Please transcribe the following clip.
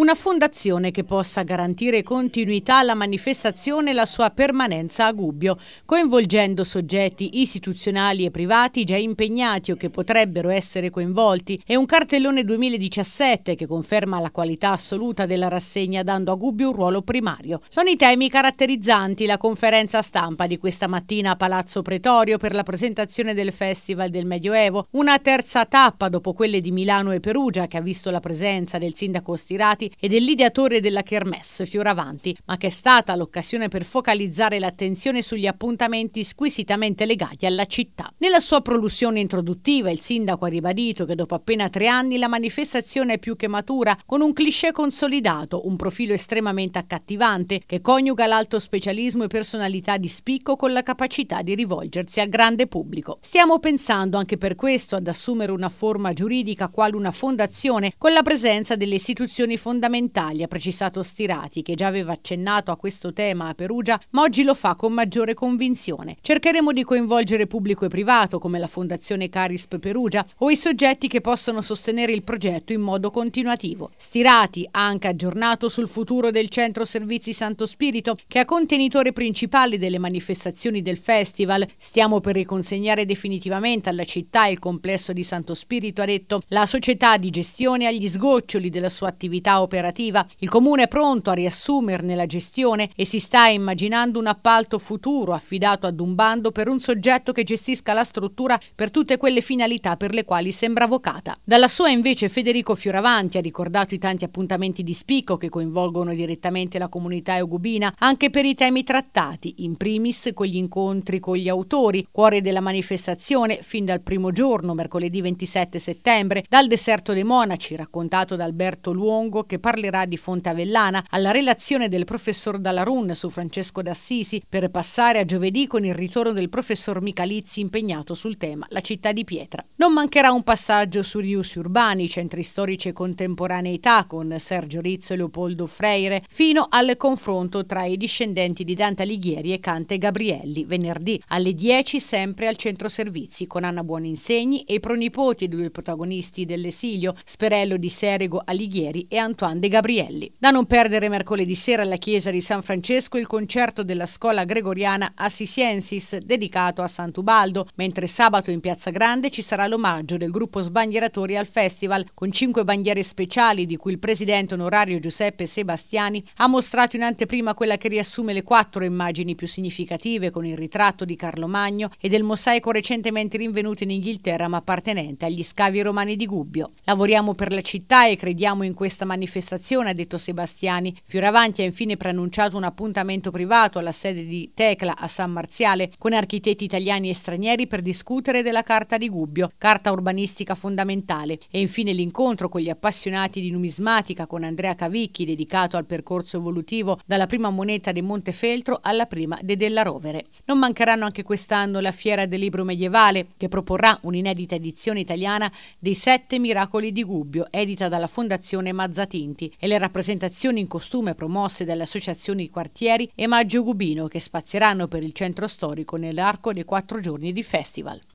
Una fondazione che possa garantire continuità alla manifestazione e la sua permanenza a Gubbio, coinvolgendo soggetti istituzionali e privati già impegnati o che potrebbero essere coinvolti e un cartellone 2017 che conferma la qualità assoluta della rassegna dando a Gubbio un ruolo primario. Sono i temi caratterizzanti la conferenza stampa di questa mattina a Palazzo Pretorio per la presentazione del Festival del Medioevo, una terza tappa dopo quelle di Milano e Perugia che ha visto la presenza del sindaco Stirati Parigi e dell'ideatore della Kermesse Fioravanti, ma che è stata l'occasione per focalizzare l'attenzione sugli appuntamenti squisitamente legati alla città. Nella sua prolussione introduttiva il sindaco ha ribadito che dopo appena tre anni la manifestazione è più che matura, con un cliché consolidato, un profilo estremamente accattivante che coniuga l'alto specialismo e personalità di spicco con la capacità di rivolgersi al grande pubblico. Stiamo pensando anche per questo ad assumere una forma giuridica quale una fondazione con la presenza delle istituzioni fondamentali fondamentali, ha precisato Stirati, che già aveva accennato a questo tema a Perugia, ma oggi lo fa con maggiore convinzione. Cercheremo di coinvolgere pubblico e privato, come la Fondazione Carisp Perugia, o i soggetti che possono sostenere il progetto in modo continuativo. Stirati ha anche aggiornato sul futuro del Centro Servizi Santo Spirito, che è contenitore principale delle manifestazioni del festival. Stiamo per riconsegnare definitivamente alla città il complesso di Santo Spirito, ha detto, la società di gestione agli sgoccioli della sua attività operativa. Il comune è pronto a riassumerne la gestione e si sta immaginando un appalto futuro affidato ad un bando per un soggetto che gestisca la struttura per tutte quelle finalità per le quali sembra vocata. Dalla sua invece Federico Fioravanti ha ricordato i tanti appuntamenti di spicco che coinvolgono direttamente la comunità eugubina anche per i temi trattati, in primis con gli incontri con gli autori, cuore della manifestazione fin dal primo giorno, mercoledì 27 settembre, dal deserto dei monaci raccontato da Alberto Luongo che parlerà di Fonte Avellana, alla relazione del professor Dallarun su Francesco d'Assisi, per passare a giovedì con il ritorno del professor Michalizzi impegnato sul tema La città di pietra. Non mancherà un passaggio su riusi urbani, centri storici e contemporaneità con Sergio Rizzo e Leopoldo Freire, fino al confronto tra i discendenti di Dante Alighieri e Cante Gabrielli, venerdì alle 10 sempre al centro servizi con Anna Buoninsegni e i pronipoti dei due protagonisti dell'esilio, Sperello di Serego Alighieri e Antonio Antoine De Gabrielli. Da non perdere mercoledì sera alla chiesa di San Francesco il concerto della scuola gregoriana Assisiensis dedicato a Sant'Ubaldo, mentre sabato in Piazza Grande ci sarà l'omaggio del gruppo Sbandieratori al festival con cinque bandiere speciali di cui il presidente onorario Giuseppe Sebastiani ha mostrato in anteprima quella che riassume le quattro immagini più significative con il ritratto di Carlo Magno e del mosaico recentemente rinvenuto in Inghilterra ma appartenente agli scavi romani di Gubbio. Lavoriamo per la città e crediamo in questa manifestazione manifestazione, ha detto Sebastiani. Fioravanti ha infine preannunciato un appuntamento privato alla sede di Tecla a San Marziale con architetti italiani e stranieri per discutere della Carta di Gubbio, carta urbanistica fondamentale. E infine l'incontro con gli appassionati di numismatica con Andrea Cavicchi, dedicato al percorso evolutivo dalla prima moneta di Montefeltro alla prima de Della Rovere. Non mancheranno anche quest'anno la Fiera del Libro Medievale, che proporrà un'inedita edizione italiana dei Sette Miracoli di Gubbio, edita dalla Fondazione Mazzatini distinti e le rappresentazioni in costume promosse dalle associazioni quartieri e Maggio Gubino che spazieranno per il centro storico nell'arco dei quattro giorni di festival.